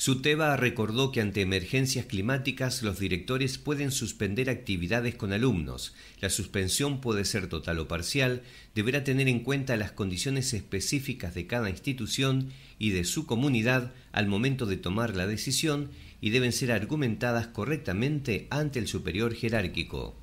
Suteva recordó que ante emergencias climáticas los directores pueden suspender actividades con alumnos. La suspensión puede ser total o parcial, deberá tener en cuenta las condiciones específicas de cada institución y de su comunidad al momento de tomar la decisión y deben ser argumentadas correctamente ante el superior jerárquico.